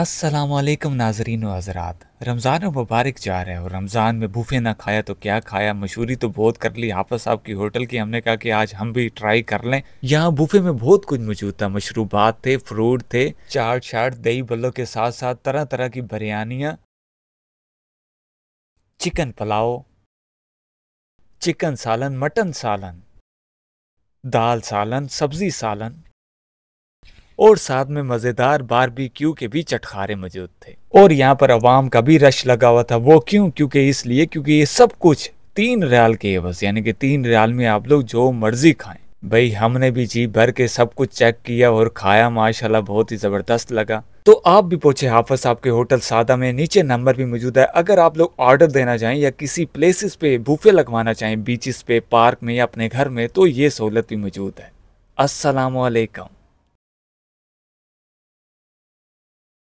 असलम नाजरीन हज़रात रमज़ान मुबारक जा रहे हैं और रमज़ान में भूफे ना खाया तो क्या खाया मशहूरी तो बहुत कर ली हाफज साहब की होटल की हमने कहा कि आज हम भी ट्राई कर लें यहाँ भूफे में बहुत कुछ मौजूद था मशरूबात थे फ्रूट थे चाट शाट दही बल्लों के साथ साथ तरह तरह की बिरयानियाँ चिकन पुलाव चिकन सालन मटन सालन दाल सालन सब्ज़ी सालन और साथ में मज़ेदार बारबेक्यू के भी चटखारे मौजूद थे और यहाँ पर अवाम का भी रश लगा हुआ था वो क्यों क्योंकि इसलिए क्योंकि ये सब कुछ तीन रियाल के बस यानी कि तीन रियाल में आप लोग जो मर्जी खाएं भाई हमने भी जी भर के सब कुछ चेक किया और खाया माशाल्लाह बहुत ही ज़बरदस्त लगा तो आप भी पहुंचे हाफस आपके होटल सादा में नीचे नंबर भी मौजूद है अगर आप लोग ऑर्डर देना चाहें या किसी प्लेसेस पे बूफे लगवाना चाहें बीचेस पे पार्क में या अपने घर में तो ये सहूलत भी मौजूद है असलकम